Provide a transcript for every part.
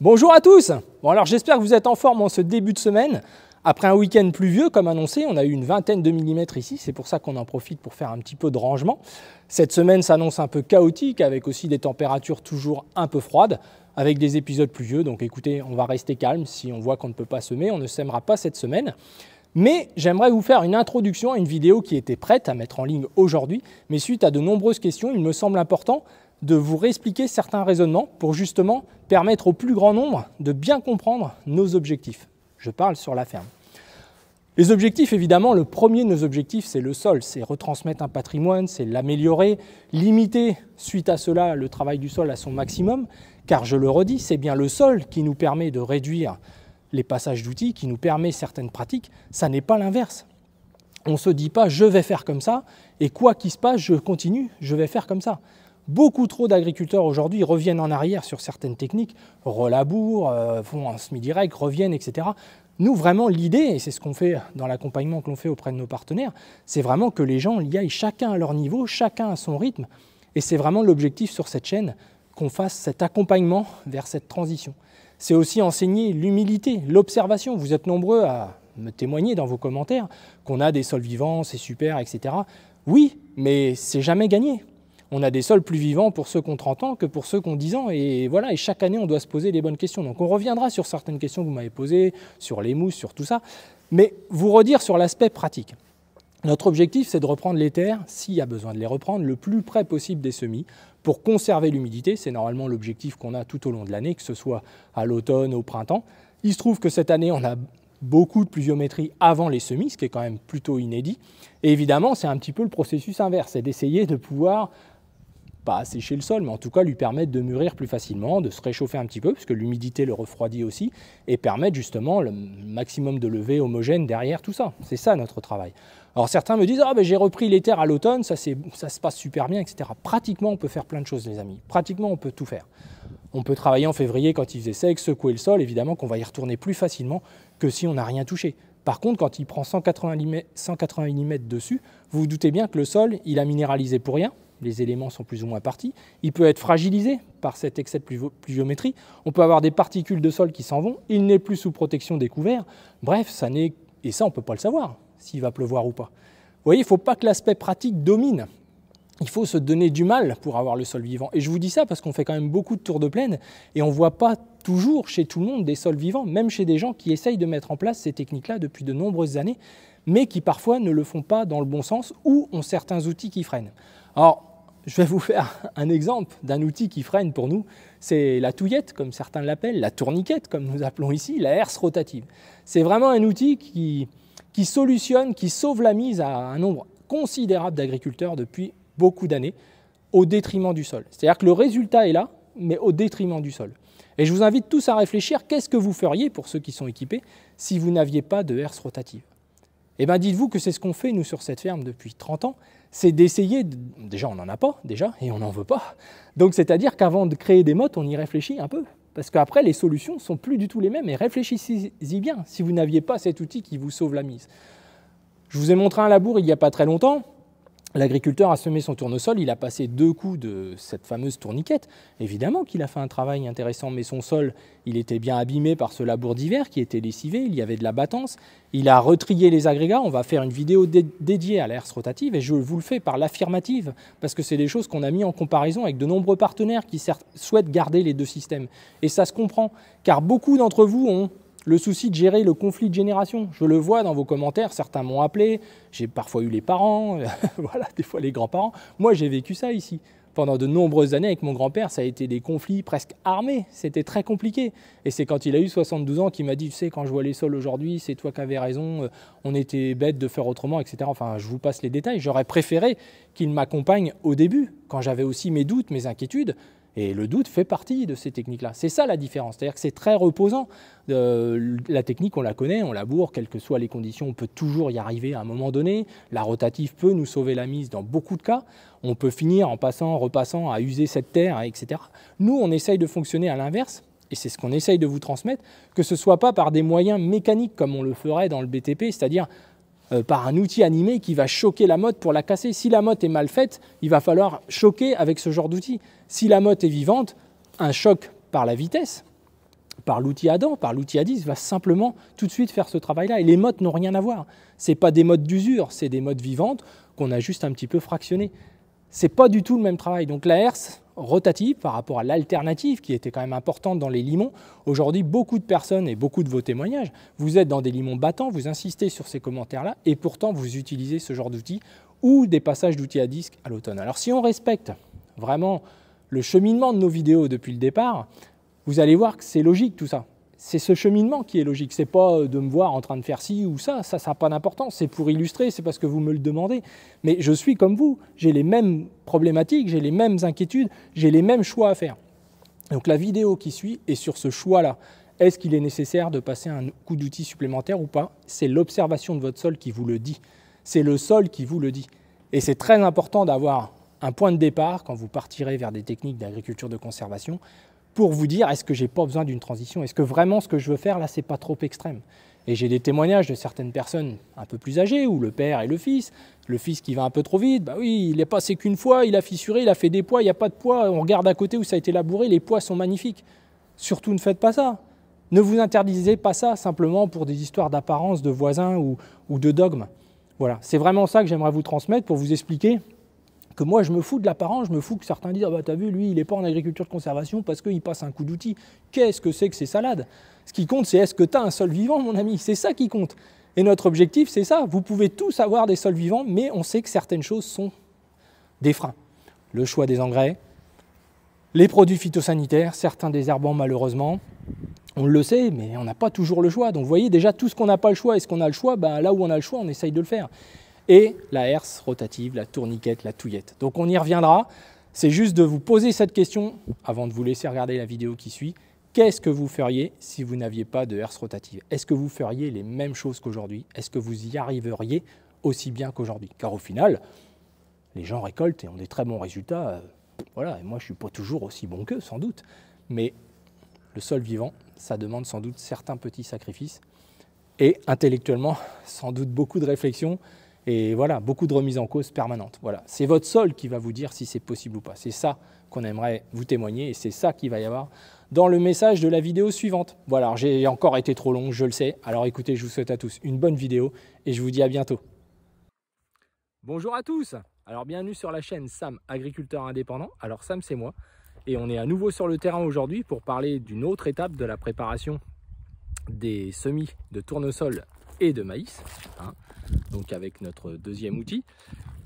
Bonjour à tous Bon alors j'espère que vous êtes en forme en ce début de semaine. Après un week-end pluvieux, comme annoncé, on a eu une vingtaine de millimètres ici, c'est pour ça qu'on en profite pour faire un petit peu de rangement. Cette semaine s'annonce un peu chaotique, avec aussi des températures toujours un peu froides, avec des épisodes pluvieux, donc écoutez, on va rester calme, si on voit qu'on ne peut pas semer, on ne sèmera pas cette semaine. Mais j'aimerais vous faire une introduction à une vidéo qui était prête à mettre en ligne aujourd'hui, mais suite à de nombreuses questions, il me semble important de vous réexpliquer certains raisonnements pour justement permettre au plus grand nombre de bien comprendre nos objectifs. Je parle sur la ferme. Les objectifs, évidemment, le premier de nos objectifs, c'est le sol, c'est retransmettre un patrimoine, c'est l'améliorer, limiter suite à cela le travail du sol à son maximum, car je le redis, c'est bien le sol qui nous permet de réduire les passages d'outils, qui nous permet certaines pratiques, ça n'est pas l'inverse. On ne se dit pas je vais faire comme ça, et quoi qu'il se passe, je continue, je vais faire comme ça. Beaucoup trop d'agriculteurs aujourd'hui reviennent en arrière sur certaines techniques, relabourent, euh, font un semi-direct, reviennent, etc. Nous, vraiment, l'idée, et c'est ce qu'on fait dans l'accompagnement que l'on fait auprès de nos partenaires, c'est vraiment que les gens y aillent chacun à leur niveau, chacun à son rythme. Et c'est vraiment l'objectif sur cette chaîne, qu'on fasse cet accompagnement vers cette transition. C'est aussi enseigner l'humilité, l'observation. Vous êtes nombreux à me témoigner dans vos commentaires qu'on a des sols vivants, c'est super, etc. Oui, mais c'est jamais gagné on a des sols plus vivants pour ceux qui ont 30 ans que pour ceux qui ont 10 ans. Et voilà, et chaque année, on doit se poser les bonnes questions. Donc on reviendra sur certaines questions que vous m'avez posées, sur les mousses, sur tout ça. Mais vous redire sur l'aspect pratique. Notre objectif, c'est de reprendre les terres, s'il y a besoin de les reprendre, le plus près possible des semis pour conserver l'humidité. C'est normalement l'objectif qu'on a tout au long de l'année, que ce soit à l'automne, au printemps. Il se trouve que cette année, on a beaucoup de pluviométrie avant les semis, ce qui est quand même plutôt inédit. Et évidemment, c'est un petit peu le processus inverse, c'est d'essayer de pouvoir pas assécher le sol, mais en tout cas lui permettre de mûrir plus facilement, de se réchauffer un petit peu, puisque l'humidité le refroidit aussi, et permettre justement le maximum de levée homogène derrière tout ça. C'est ça notre travail. Alors certains me disent, ah ben j'ai repris les terres à l'automne, ça, ça se passe super bien, etc. Pratiquement, on peut faire plein de choses, les amis. Pratiquement, on peut tout faire. On peut travailler en février quand il faisait sec, secouer le sol, évidemment qu'on va y retourner plus facilement que si on n'a rien touché. Par contre, quand il prend 180 mm, 180 mm dessus, vous vous doutez bien que le sol, il a minéralisé pour rien, les éléments sont plus ou moins partis. Il peut être fragilisé par cet excès de pluviométrie. On peut avoir des particules de sol qui s'en vont. Il n'est plus sous protection des couverts. Bref, ça n'est et ça on peut pas le savoir s'il va pleuvoir ou pas. Vous voyez, il ne faut pas que l'aspect pratique domine. Il faut se donner du mal pour avoir le sol vivant. Et je vous dis ça parce qu'on fait quand même beaucoup de tours de plaine et on ne voit pas toujours chez tout le monde des sols vivants, même chez des gens qui essayent de mettre en place ces techniques-là depuis de nombreuses années, mais qui parfois ne le font pas dans le bon sens ou ont certains outils qui freinent. Alors, je vais vous faire un exemple d'un outil qui freine pour nous. C'est la touillette, comme certains l'appellent, la tourniquette, comme nous appelons ici, la herse rotative. C'est vraiment un outil qui, solutionne, qui sauve la mise à un nombre considérable d'agriculteurs depuis beaucoup d'années, au détriment du sol. C'est-à-dire que le résultat est là, mais au détriment du sol. Et je vous invite tous à réfléchir, qu'est-ce que vous feriez, pour ceux qui sont équipés, si vous n'aviez pas de herse rotative Eh bien, dites-vous que c'est ce qu'on fait, nous, sur cette ferme depuis 30 ans, c'est d'essayer, déjà on n'en a pas, déjà, et on n'en veut pas. Donc c'est-à-dire qu'avant de créer des modes, on y réfléchit un peu. Parce qu'après, les solutions sont plus du tout les mêmes. Et réfléchissez-y bien si vous n'aviez pas cet outil qui vous sauve la mise. Je vous ai montré un labour il n'y a pas très longtemps. L'agriculteur a semé son tournesol, il a passé deux coups de cette fameuse tourniquette. Évidemment qu'il a fait un travail intéressant, mais son sol, il était bien abîmé par ce labour d'hiver qui était lessivé, il y avait de la battance. Il a retrié les agrégats. On va faire une vidéo dédiée à l'herse rotative et je vous le fais par l'affirmative parce que c'est des choses qu'on a mis en comparaison avec de nombreux partenaires qui souhaitent garder les deux systèmes. Et ça se comprend car beaucoup d'entre vous ont le souci de gérer le conflit de génération. Je le vois dans vos commentaires, certains m'ont appelé, j'ai parfois eu les parents, voilà, des fois les grands-parents. Moi, j'ai vécu ça ici. Pendant de nombreuses années avec mon grand-père, ça a été des conflits presque armés, c'était très compliqué. Et c'est quand il a eu 72 ans qu'il m'a dit, tu sais, quand je vois les sols aujourd'hui, c'est toi qui avais raison, euh, on était bête de faire autrement, etc. Enfin, je vous passe les détails. J'aurais préféré qu'il m'accompagne au début, quand j'avais aussi mes doutes, mes inquiétudes. Et le doute fait partie de ces techniques-là. C'est ça la différence. C'est-à-dire que c'est très reposant. Euh, la technique, on la connaît, on la bourre, quelles que soient les conditions, on peut toujours y arriver à un moment donné. La rotative peut nous sauver la mise dans beaucoup de cas. On peut finir en passant, repassant, à user cette terre, hein, etc. Nous, on essaye de fonctionner à l'inverse et c'est ce qu'on essaye de vous transmettre, que ce soit pas par des moyens mécaniques comme on le ferait dans le BTP, c'est-à-dire euh, par un outil animé qui va choquer la motte pour la casser. Si la motte est mal faite, il va falloir choquer avec ce genre d'outil. Si la motte est vivante, un choc par la vitesse, par l'outil à dents, par l'outil à 10, va simplement tout de suite faire ce travail-là. Et les mottes n'ont rien à voir. Ce pas des mottes d'usure, c'est des mottes vivantes qu'on a juste un petit peu fractionnées. C'est pas du tout le même travail. Donc la herse, rotative par rapport à l'alternative qui était quand même importante dans les limons. Aujourd'hui, beaucoup de personnes et beaucoup de vos témoignages, vous êtes dans des limons battants, vous insistez sur ces commentaires-là, et pourtant vous utilisez ce genre d'outils ou des passages d'outils à disque à l'automne. Alors si on respecte vraiment le cheminement de nos vidéos depuis le départ, vous allez voir que c'est logique tout ça c'est ce cheminement qui est logique. C'est pas euh, de me voir en train de faire ci ou ça, ça, ça n'a pas d'importance. C'est pour illustrer, c'est parce que vous me le demandez. Mais je suis comme vous, j'ai les mêmes problématiques, j'ai les mêmes inquiétudes, j'ai les mêmes choix à faire. Donc la vidéo qui suit est sur ce choix-là. Est-ce qu'il est nécessaire de passer un coup d'outil supplémentaire ou pas C'est l'observation de votre sol qui vous le dit. C'est le sol qui vous le dit. Et c'est très important d'avoir un point de départ quand vous partirez vers des techniques d'agriculture de conservation pour vous dire est-ce que j'ai pas besoin d'une transition Est-ce que vraiment ce que je veux faire là, c'est pas trop extrême Et j'ai des témoignages de certaines personnes un peu plus âgées où le père et le fils, le fils qui va un peu trop vite, bah oui, il est passé qu'une fois, il a fissuré, il a fait des poids, il n'y a pas de poids, on regarde à côté où ça a été labouré, les poids sont magnifiques. Surtout ne faites pas ça. Ne vous interdisez pas ça simplement pour des histoires d'apparence, de voisins ou, ou de dogmes. Voilà, c'est vraiment ça que j'aimerais vous transmettre pour vous expliquer que moi, je me fous de l'apparence, je me fous que certains disent ah bah, T'as vu, lui, il n'est pas en agriculture de conservation parce qu'il passe un coup d'outil. Qu'est-ce que c'est que ces salades Ce qui compte, c'est est-ce que tu as un sol vivant, mon ami C'est ça qui compte. Et notre objectif, c'est ça. Vous pouvez tous avoir des sols vivants, mais on sait que certaines choses sont des freins. Le choix des engrais, les produits phytosanitaires, certains désherbants, malheureusement. On le sait, mais on n'a pas toujours le choix. Donc vous voyez déjà tout ce qu'on n'a pas le choix et ce qu'on a le choix, bah, là où on a le choix, on essaye de le faire et la herse rotative, la tourniquette, la touillette. Donc on y reviendra. C'est juste de vous poser cette question avant de vous laisser regarder la vidéo qui suit. Qu'est-ce que vous feriez si vous n'aviez pas de herse rotative Est-ce que vous feriez les mêmes choses qu'aujourd'hui Est-ce que vous y arriveriez aussi bien qu'aujourd'hui Car au final, les gens récoltent et ont des très bons résultats. Euh, voilà, et moi je ne suis pas toujours aussi bon qu'eux, sans doute. Mais le sol vivant, ça demande sans doute certains petits sacrifices et intellectuellement, sans doute beaucoup de réflexions et voilà, beaucoup de remises en cause permanentes. Voilà, c'est votre sol qui va vous dire si c'est possible ou pas. C'est ça qu'on aimerait vous témoigner et c'est ça qu'il va y avoir dans le message de la vidéo suivante. Voilà, j'ai encore été trop long, je le sais. Alors écoutez, je vous souhaite à tous une bonne vidéo et je vous dis à bientôt. Bonjour à tous. Alors bienvenue sur la chaîne Sam agriculteur indépendant. Alors Sam c'est moi et on est à nouveau sur le terrain aujourd'hui pour parler d'une autre étape de la préparation des semis de tournesol et de maïs. Hein donc avec notre deuxième outil,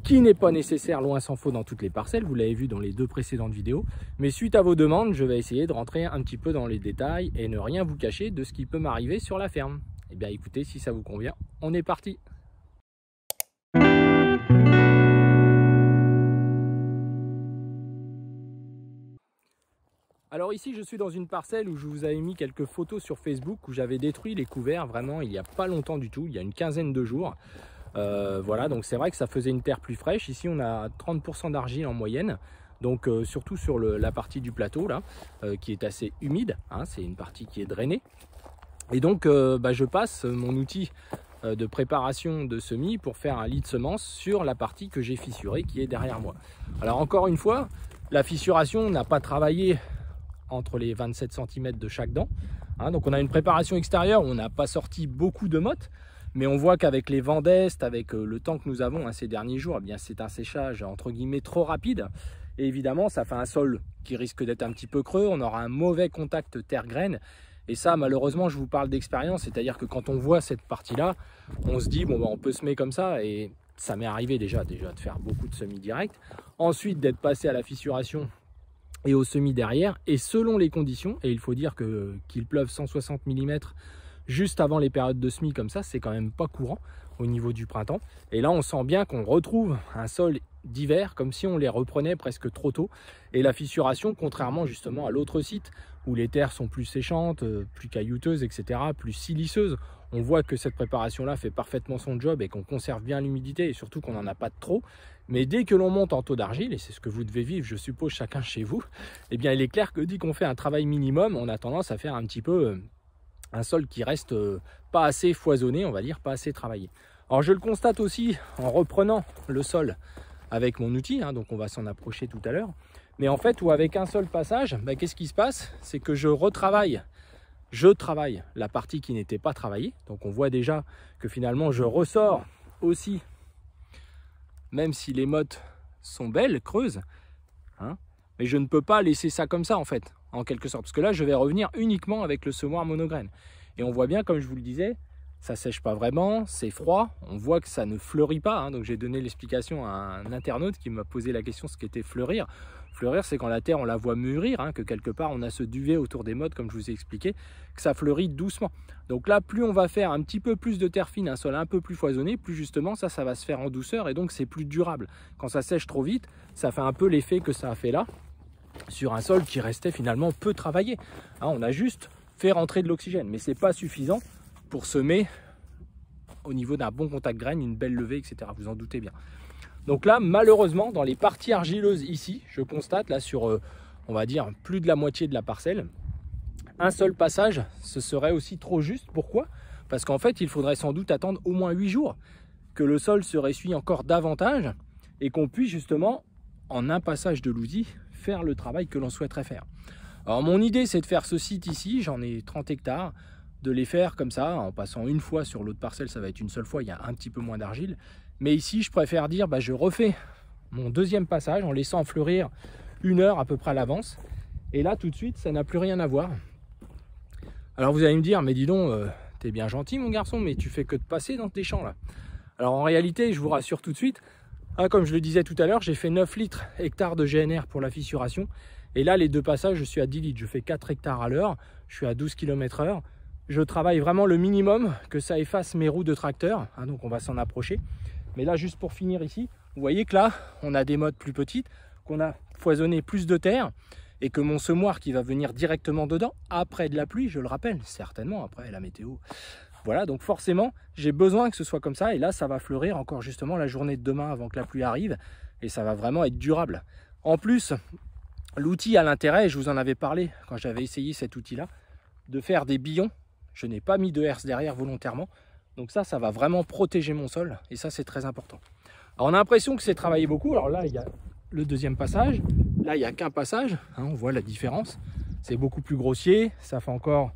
qui n'est pas nécessaire, loin s'en faut, dans toutes les parcelles, vous l'avez vu dans les deux précédentes vidéos, mais suite à vos demandes, je vais essayer de rentrer un petit peu dans les détails et ne rien vous cacher de ce qui peut m'arriver sur la ferme. Eh bien écoutez, si ça vous convient, on est parti Alors ici, je suis dans une parcelle où je vous avais mis quelques photos sur Facebook où j'avais détruit les couverts vraiment il n'y a pas longtemps du tout, il y a une quinzaine de jours. Euh, voilà, donc c'est vrai que ça faisait une terre plus fraîche. Ici, on a 30% d'argile en moyenne. Donc euh, surtout sur la partie du plateau là, euh, qui est assez humide. Hein, c'est une partie qui est drainée. Et donc, bah, je passe mon outil de préparation de semis pour faire un lit de semences sur la partie que j'ai fissurée qui est derrière moi. Alors encore une fois, la fissuration n'a pas travaillé entre les 27 cm de chaque dent. Hein, donc on a une préparation extérieure, on n'a pas sorti beaucoup de mottes, mais on voit qu'avec les vents d'est, avec euh, le temps que nous avons hein, ces derniers jours, eh bien c'est un séchage entre guillemets trop rapide. Et évidemment, ça fait un sol qui risque d'être un petit peu creux, on aura un mauvais contact terre-graine. Et ça, malheureusement, je vous parle d'expérience, c'est-à-dire que quand on voit cette partie-là, on se dit, bon, bah, on peut semer comme ça, et ça m'est arrivé déjà, déjà de faire beaucoup de semis direct Ensuite, d'être passé à la fissuration et au semis derrière. Et selon les conditions, et il faut dire que qu'il pleuve 160 mm juste avant les périodes de semis comme ça, c'est quand même pas courant au niveau du printemps. Et là, on sent bien qu'on retrouve un sol d'hiver, comme si on les reprenait presque trop tôt. Et la fissuration, contrairement justement à l'autre site, où les terres sont plus séchantes, euh, plus caillouteuses, etc., plus siliceuses, on voit que cette préparation-là fait parfaitement son job et qu'on conserve bien l'humidité et surtout qu'on n'en a pas de trop. Mais dès que l'on monte en taux d'argile, et c'est ce que vous devez vivre, je suppose, chacun chez vous, eh bien, il est clair que dès qu'on fait un travail minimum, on a tendance à faire un petit peu euh, un sol qui reste euh, pas assez foisonné, on va dire, pas assez travaillé. Alors, je le constate aussi en reprenant le sol avec mon outil, hein, donc on va s'en approcher tout à l'heure. Mais en fait, ou avec un seul passage, bah, qu'est-ce qui se passe C'est que je retravaille, je travaille la partie qui n'était pas travaillée. Donc on voit déjà que finalement, je ressors aussi même si les mottes sont belles, creuses, hein, mais je ne peux pas laisser ça comme ça en fait, en quelque sorte. Parce que là, je vais revenir uniquement avec le semoir monograine. Et on voit bien, comme je vous le disais, ça sèche pas vraiment, c'est froid, on voit que ça ne fleurit pas. Hein. donc j'ai donné l'explication à un internaute qui m'a posé la question ce qu'était fleurir. Fleurir, c'est quand la terre, on la voit mûrir, hein, que quelque part, on a ce duvet autour des modes, comme je vous ai expliqué, que ça fleurit doucement. Donc là, plus on va faire un petit peu plus de terre fine, un sol un peu plus foisonné, plus justement, ça, ça va se faire en douceur et donc c'est plus durable. Quand ça sèche trop vite, ça fait un peu l'effet que ça a fait là, sur un sol qui restait finalement peu travaillé. Hein. on a juste fait rentrer de l'oxygène, mais c'est pas suffisant pour semer au niveau d'un bon contact graine, une belle levée, etc. Vous en doutez bien. Donc là, malheureusement, dans les parties argileuses ici, je constate là sur, euh, on va dire, plus de la moitié de la parcelle, un seul passage, ce serait aussi trop juste. Pourquoi Parce qu'en fait, il faudrait sans doute attendre au moins 8 jours que le sol se ressuie encore davantage et qu'on puisse justement, en un passage de l'outil, faire le travail que l'on souhaiterait faire. Alors mon idée, c'est de faire ce site ici, j'en ai 30 hectares, de les faire comme ça, en passant une fois sur l'autre parcelle, ça va être une seule fois, il y a un petit peu moins d'argile. Mais ici, je préfère dire, bah, je refais mon deuxième passage en laissant fleurir une heure à peu près à l'avance. Et là, tout de suite, ça n'a plus rien à voir. Alors vous allez me dire, mais dis donc, euh, t'es bien gentil mon garçon, mais tu fais que de passer dans tes champs là. Alors en réalité, je vous rassure tout de suite, ah, comme je le disais tout à l'heure, j'ai fait 9 litres hectare de GNR pour la fissuration. Et là, les deux passages, je suis à 10 litres. Je fais 4 hectares à l'heure, je suis à 12 km heure je travaille vraiment le minimum que ça efface mes roues de tracteur. Hein, donc on va s'en approcher. Mais là, juste pour finir ici, vous voyez que là, on a des modes plus petites, qu'on a foisonné plus de terre et que mon semoir qui va venir directement dedans, après de la pluie, je le rappelle, certainement après la météo. Voilà, donc forcément, j'ai besoin que ce soit comme ça. Et là, ça va fleurir encore justement la journée de demain avant que la pluie arrive. Et ça va vraiment être durable. En plus, l'outil a l'intérêt, je vous en avais parlé quand j'avais essayé cet outil-là, de faire des billons je n'ai pas mis de herse derrière volontairement. Donc ça, ça va vraiment protéger mon sol. Et ça, c'est très important. Alors, on a l'impression que c'est travaillé beaucoup. Alors là, il y a le deuxième passage. Là, il n'y a qu'un passage. Hein, on voit la différence. C'est beaucoup plus grossier. Ça fait encore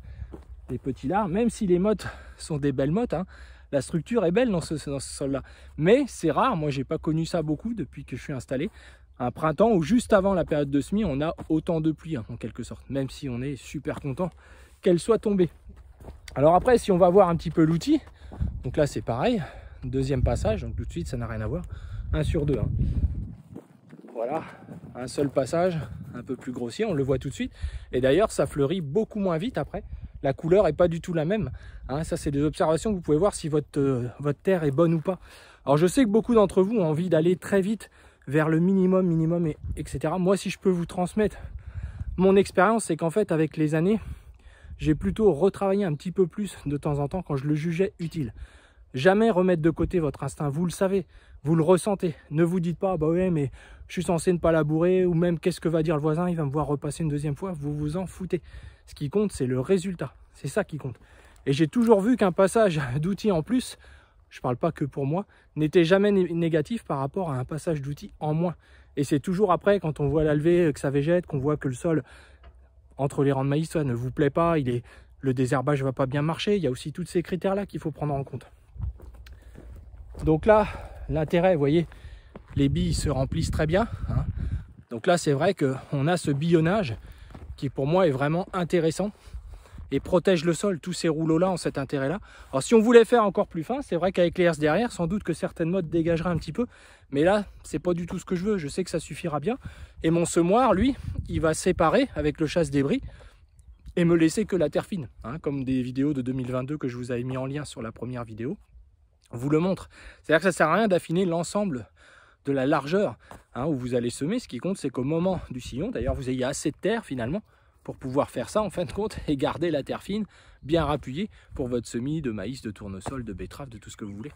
des petits lards. Même si les mottes sont des belles mottes. Hein. la structure est belle dans ce, sol-là. Mais c'est rare. Moi, j'ai pas connu ça beaucoup depuis que je suis installé. Un printemps où juste avant la période de semis, on a autant de pluie, hein, en quelque sorte. Même si on est super content qu'elle soit tombée. Alors après, si on va voir un petit peu l'outil, donc là c'est pareil, deuxième passage, donc tout de suite ça n'a rien à voir, 1 sur 2. Hein. Voilà, un seul passage, un peu plus grossier, on le voit tout de suite. Et d'ailleurs, ça fleurit beaucoup moins vite après. La couleur n'est pas du tout la même. Hein. ça, c'est des observations que vous pouvez voir si votre, euh, votre terre est bonne ou pas. Alors, je sais que beaucoup d'entre vous ont envie d'aller très vite vers le minimum, minimum, et, etc. Moi, si je peux vous transmettre mon expérience, c'est qu'en fait, avec les années, j'ai plutôt retravaillé un petit peu plus de temps en temps quand je le jugeais utile. Jamais remettre de côté votre instinct, vous le savez, vous le ressentez. Ne vous dites pas, bah ouais, mais je suis censé ne pas labourer, ou même qu'est-ce que va dire le voisin, il va me voir repasser une deuxième fois, vous vous en foutez. Ce qui compte, c'est le résultat, c'est ça qui compte. Et j'ai toujours vu qu'un passage d'outils en plus, je ne parle pas que pour moi, n'était jamais négatif par rapport à un passage d'outils en moins. Et c'est toujours après, quand on voit la euh, que ça végète, qu'on voit que le sol entre les rangs de maïs, ça ne vous plaît pas, il est, le désherbage ne va pas bien marcher. Il y a aussi tous ces critères-là qu'il faut prendre en compte. Donc là, l'intérêt, vous voyez, les billes se remplissent très bien. Hein. Donc là, c'est vrai qu'on a ce billonnage qui pour moi est vraiment intéressant et protège le sol, tous ces rouleaux-là ont cet intérêt-là. Alors si on voulait faire encore plus fin, c'est vrai qu'avec les herses derrière, sans doute que certaines modes dégageraient un petit peu, mais là, c'est pas du tout ce que je veux, je sais que ça suffira bien. Et mon semoir, lui, il va séparer avec le chasse débris et me laisser que la terre fine, hein, comme des vidéos de 2022 que je vous avais mis en lien sur la première vidéo vous le montre. C'est-à-dire que ça sert à rien d'affiner l'ensemble de la largeur hein, où vous allez semer. Ce qui compte, c'est qu'au moment du sillon, d'ailleurs, vous ayez assez de terre finalement pour pouvoir faire ça en fin de compte et garder la terre fine bien rappuyée pour votre semis de maïs, de tournesol, de betterave, de tout ce que vous voulez.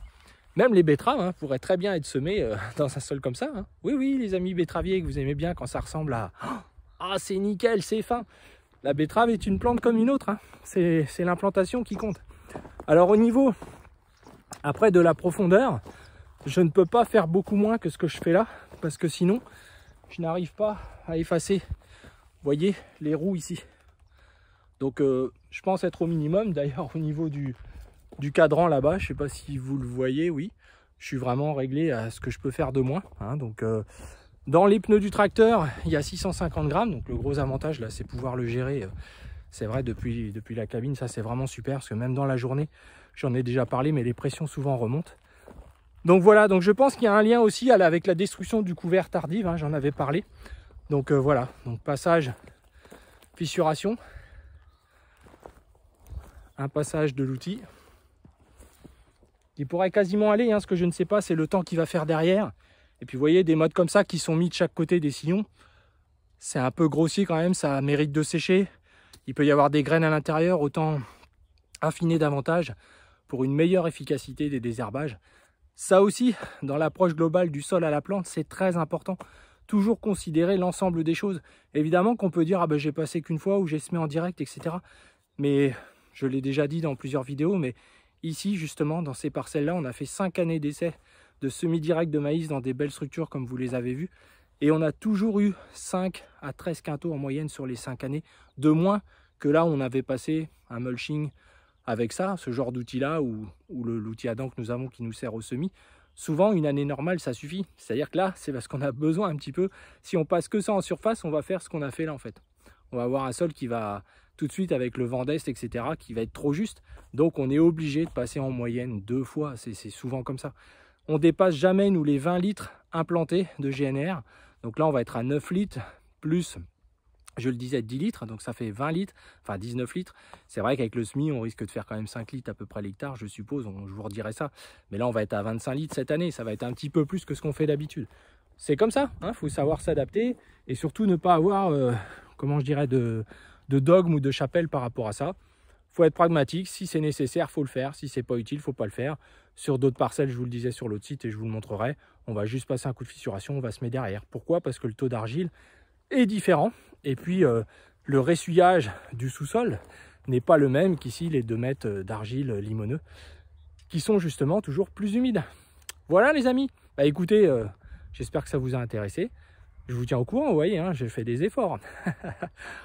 Même les betteraves hein, pourraient très bien être semées euh, dans un sol comme ça. Hein. Oui, oui, les amis betteraviers que vous aimez bien quand ça ressemble à... Ah, c'est nickel, c'est fin La betterave est une plante comme une autre. Hein. C'est l'implantation qui compte. Alors au niveau, après, de la profondeur, je ne peux pas faire beaucoup moins que ce que je fais là. Parce que sinon, je n'arrive pas à effacer voyez les roues ici. Donc euh, je pense être au minimum. D'ailleurs au niveau du, du cadran là-bas, je sais pas si vous le voyez, oui. Je suis vraiment réglé à ce que je peux faire de moins. Hein. donc euh, dans les pneus du tracteur, il y a 650 grammes. Donc le gros avantage là, c'est pouvoir le gérer. Euh, c'est vrai, depuis, depuis la cabine, ça c'est vraiment super. Parce que même dans la journée, j'en ai déjà parlé, mais les pressions souvent remontent. Donc voilà, donc je pense qu'il y a un lien aussi avec la destruction du couvert tardive, hein, j'en avais parlé. Donc euh, voilà, donc passage fissuration, un passage de l'outil. Il pourrait quasiment aller, hein, ce que je ne sais pas, c'est le temps qu'il va faire derrière. Et puis vous voyez, des modes comme ça qui sont mis de chaque côté des sillons, c'est un peu grossier quand même, ça mérite de sécher. Il peut y avoir des graines à l'intérieur, autant affiner davantage pour une meilleure efficacité des désherbages. Ça aussi, dans l'approche globale du sol à la plante, c'est très important toujours considérer l'ensemble des choses. Évidemment qu'on peut dire, ah ben j'ai passé qu'une fois ou j'ai semé en direct, etc. Mais je l'ai déjà dit dans plusieurs vidéos, mais ici, justement, dans ces parcelles-là, on a fait cinq années d'essai de semi-direct de maïs dans des belles structures comme vous les avez vues. Et on a toujours eu 5 à 13 quintaux en moyenne sur les cinq années, de moins que là, on avait passé un mulching avec ça, ce genre d'outil-là, ou, ou l'outil à dents que nous avons qui nous sert au semis souvent une année normale ça suffit. C'est-à-dire que là, c'est parce qu'on a besoin un petit peu. Si on passe que ça en surface, on va faire ce qu'on a fait là en fait. On va avoir un sol qui va tout de suite avec le vent d'est, etc., qui va être trop juste. Donc on est obligé de passer en moyenne deux fois. C'est souvent comme ça. On dépasse jamais nous les 20 litres implantés de GNR. Donc là, on va être à 9 litres plus je le disais, 10 litres, donc ça fait 20 litres, enfin 19 litres. C'est vrai qu'avec le SMI, on risque de faire quand même 5 litres à peu près l'hectare, je suppose, on, je vous redirai ça. Mais là, on va être à 25 litres cette année, ça va être un petit peu plus que ce qu'on fait d'habitude. C'est comme ça, il hein, faut savoir s'adapter et surtout ne pas avoir, euh, comment je dirais, de, dogme ou de chapelle par rapport à ça. Il faut être pragmatique, si c'est nécessaire, faut le faire, si c'est pas utile, il faut pas le faire. Sur d'autres parcelles, je vous le disais sur l'autre site et je vous le montrerai, on va juste passer un coup de fissuration, on va se mettre derrière. Pourquoi Parce que le taux d'argile est différent. Et puis, euh, le ressuyage du sous-sol n'est pas le même qu'ici les 2 mètres d'argile limoneux, qui sont justement toujours plus humides. Voilà les amis, bah écoutez, euh, j'espère que ça vous a intéressé. Je vous tiens au courant, vous voyez, hein, j'ai fait des efforts.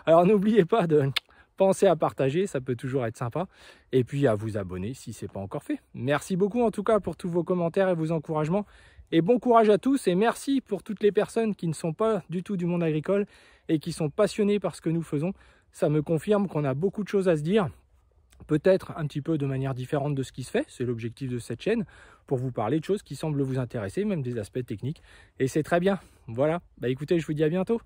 Alors n'oubliez pas de pensez à partager, ça peut toujours être sympa. Et puis à vous abonner si ce n'est pas encore fait. Merci beaucoup en tout cas pour tous vos commentaires et vos encouragements. Et bon courage à tous et merci pour toutes les personnes qui ne sont pas du tout du monde agricole et qui sont passionnées par ce que nous faisons. Ça me confirme qu'on a beaucoup de choses à se dire, peut-être un petit peu de manière différente de ce qui se fait, c'est l'objectif de cette chaîne, pour vous parler de choses qui semblent vous intéresser, même des aspects techniques. Et c'est très bien. Voilà, bah écoutez, je vous dis à bientôt.